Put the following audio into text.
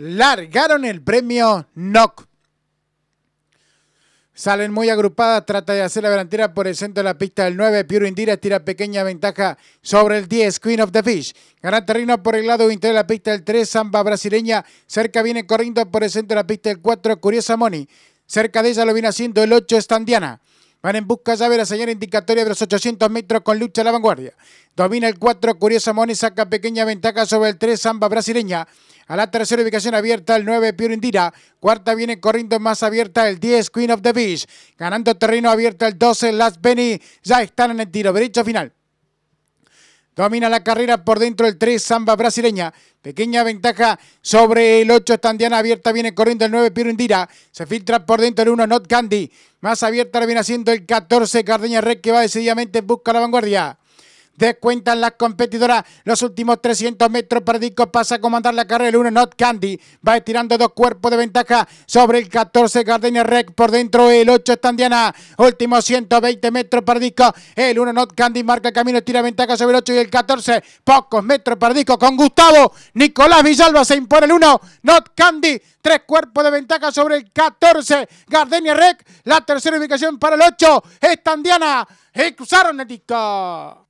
largaron el premio NOC. Salen muy agrupadas, trata de hacer la delantera por el centro de la pista del 9. Pure Indira tira pequeña ventaja sobre el 10, Queen of the Fish. Gana terreno por el lado interior de la pista del 3, Samba brasileña. Cerca viene corriendo por el centro de la pista del 4, Curiosa Moni. Cerca de ella lo viene haciendo el 8, Estandiana. Van en busca ya de la señal indicatoria de los 800 metros con lucha a la vanguardia. Domina el 4, Curiosa Mone saca pequeña ventaja sobre el 3, Samba Brasileña. A la tercera ubicación abierta el 9, Pure Indira. Cuarta viene corriendo más abierta el 10, Queen of the Beach. Ganando terreno abierta el 12, Last Benny. Ya están en el tiro derecho final. Domina la carrera por dentro el 3, Samba brasileña. Pequeña ventaja sobre el 8, Estandiana abierta, viene corriendo el 9, Indira. Se filtra por dentro el 1, Not Candy. Más abierta la viene haciendo el 14, Cardeña Red, que va decididamente en busca la vanguardia. Descuentan las competidoras los últimos 300 metros. disco. pasa a comandar la carrera. El 1 Not Candy va estirando dos cuerpos de ventaja sobre el 14 Gardenia Rec. Por dentro el 8 Estandiana. Último 120 metros. Perdico. El 1 Not Candy marca camino. Tira ventaja sobre el 8 y el 14. Pocos metros. Perdico con Gustavo. Nicolás Villalba se impone el 1. Not Candy. Tres cuerpos de ventaja sobre el 14. Gardenia Rec. La tercera ubicación para el 8. Estandiana. Y cruzaron el disco.